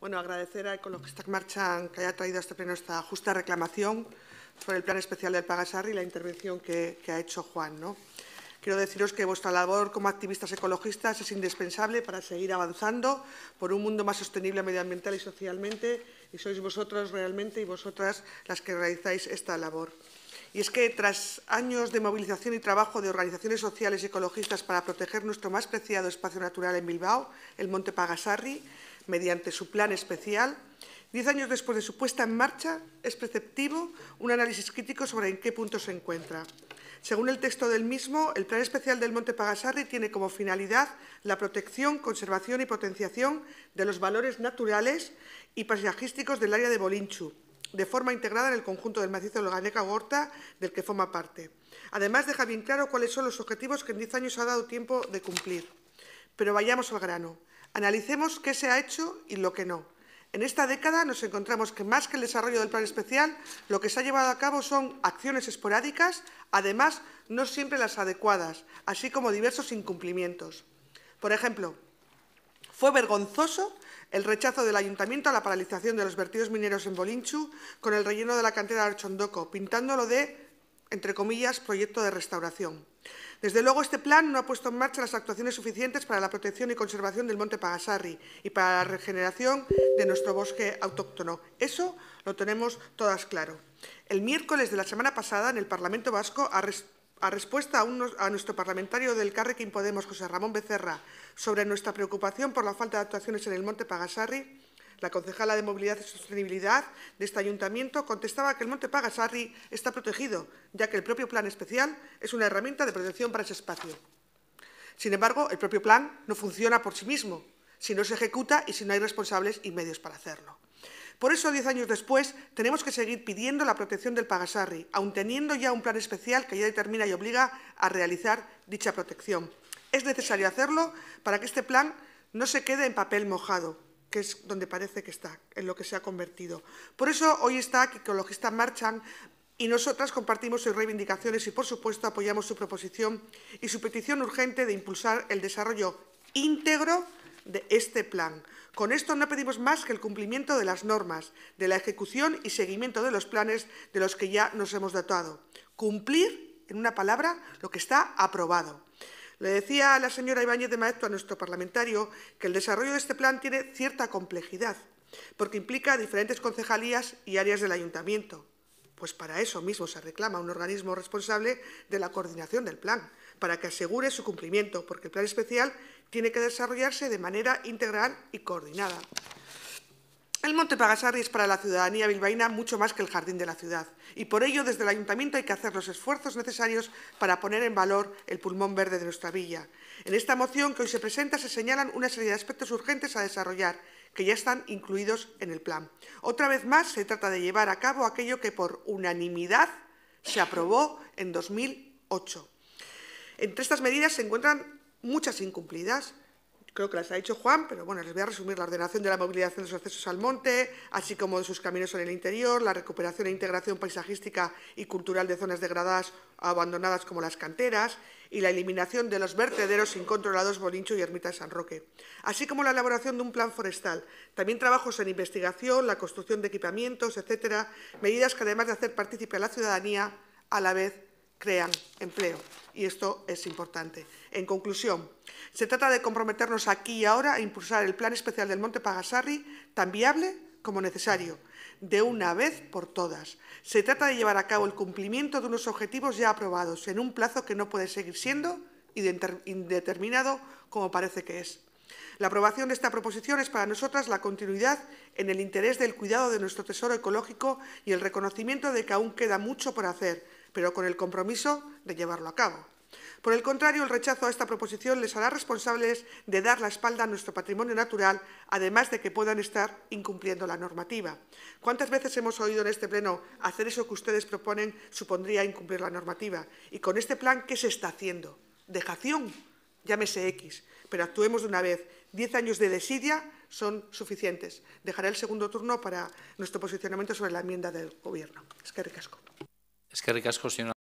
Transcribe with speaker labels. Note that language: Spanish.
Speaker 1: Bueno, agradecer a están Marchan que haya traído a este pleno esta justa reclamación sobre el plan especial del Pagasarri y la intervención que, ha hecho Juan. Quiero deciros que vuestra labor como activistas ecologistas es indispensable para seguir avanzando por un mundo más sostenible medioambiental y socialmente, y sois vosotros realmente y vosotras las que realizáis esta labor. Y es que tras años de movilización y trabajo de organizaciones sociales y ecologistas para proteger nuestro más preciado espacio natural en Bilbao, el Monte Pagasarri, mediante su plan especial, diez años después de su puesta en marcha, es preceptivo un análisis crítico sobre en qué punto se encuentra. Según el texto del mismo, el Plan Especial del Monte Pagasarri tiene como finalidad la protección, conservación y potenciación de los valores naturales y paisajísticos del área de Bolinchu, de forma integrada en el conjunto del macizo de Loganeca Gorta del que forma parte. Además, deja bien claro cuáles son los objetivos que en diez años ha dado tiempo de cumplir. Pero vayamos al grano. Analicemos qué se ha hecho y lo que no. En esta década nos encontramos que más que el desarrollo del plan especial, lo que se ha llevado a cabo son acciones esporádicas, además no siempre las adecuadas, así como diversos incumplimientos. Por ejemplo, fue vergonzoso el rechazo del Ayuntamiento a la paralización de los vertidos mineros en Bolinchu con el relleno de la cantera de Archondoco, pintándolo de, entre comillas, proyecto de restauración. Desde luego, este plan no ha puesto en marcha las actuaciones suficientes para la protección y conservación del monte Pagasarri y para la regeneración de nuestro bosque autóctono. Eso lo tenemos todas claro. El miércoles de la semana pasada, en el Parlamento Vasco, a, respuesta a, a, nuestro parlamentario del Carrequín Podemos, José Ramón Becerra, sobre nuestra preocupación por la falta de actuaciones en el monte Pagasarri, la concejala de Movilidad y Sostenibilidad de este ayuntamiento contestaba que el monte Pagasarri está protegido, ya que el propio plan especial es una herramienta de protección para ese espacio. Sin embargo, el propio plan no funciona por sí mismo, si no se ejecuta y si no hay responsables y medios para hacerlo. Por eso, diez años después, tenemos que seguir pidiendo la protección del Pagasarri, aun teniendo ya un plan especial que ya determina y obliga a realizar dicha protección. Es necesario hacerlo para que este plan no se quede en papel mojado, que es donde parece que está, en lo que se ha convertido. Por eso hoy está aquí que Ecologistas Marchan y nosotras compartimos sus reivindicaciones y, por supuesto, apoyamos su proposición y su petición urgente de impulsar el desarrollo íntegro de este plan. Con esto no pedimos más que el cumplimiento de las normas, de la ejecución y seguimiento de los planes de los que ya nos hemos dotado. Cumplir, en una palabra, lo que está aprobado. Le decía a la señora Ibáñez de Maestro, a nuestro parlamentario, que el desarrollo de este plan tiene cierta complejidad, porque implica diferentes concejalías y áreas del ayuntamiento. Pues para eso mismo se reclama un organismo responsable de la coordinación del plan, para que asegure su cumplimiento, porque el plan especial tiene que desarrollarse de manera integral y coordinada. El Monte Pagasarri es para la ciudadanía bilbaína mucho más que el jardín de la ciudad y por ello desde el Ayuntamiento hay que hacer los esfuerzos necesarios para poner en valor el pulmón verde de nuestra villa. En esta moción que hoy se presenta se señalan una serie de aspectos urgentes a desarrollar que ya están incluidos en el plan. Otra vez más se trata de llevar a cabo aquello que por unanimidad se aprobó en 2008. Entre estas medidas se encuentran muchas incumplidas, creo que las ha dicho Juan, pero bueno, les voy a resumir la ordenación de la movilidad de los accesos al monte, así como de sus caminos en el interior, la recuperación e integración paisajística y cultural de zonas degradadas o abandonadas como las canteras y la eliminación de los vertederos incontrolados Bolincho y Ermita de San Roque, así como la elaboración de un plan forestal, también trabajos en investigación, la construcción de equipamientos, etcétera, medidas que además de hacer partícipe a la ciudadanía, a la vez crean empleo. Y esto es importante. En conclusión, se trata de comprometernos aquí y ahora a impulsar el Plan Especial del Monte Pagasarri tan viable como necesario, de una vez por todas. Se trata de llevar a cabo el cumplimiento de unos objetivos ya aprobados en un plazo que no puede seguir siendo indeterminado como parece que es. La aprobación de esta proposición es para nosotras la continuidad en el interés del cuidado de nuestro tesoro ecológico y el reconocimiento de que aún queda mucho por hacer pero con el compromiso de llevarlo a cabo. Por el contrario, el rechazo a esta proposición les hará responsables de dar la espalda a nuestro patrimonio natural, además de que puedan estar incumpliendo la normativa. ¿Cuántas veces hemos oído en este Pleno hacer eso que ustedes proponen supondría incumplir la normativa? Y con este plan, ¿qué se está haciendo? Dejación, llámese X, pero actuemos de una vez. Diez años de desidia son suficientes. Dejaré el segundo turno para nuestro posicionamiento sobre la enmienda del Gobierno. Es que ricasco. Es que ricasco, señora.